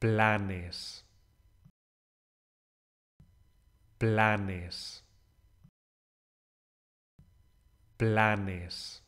planes, planes, planes.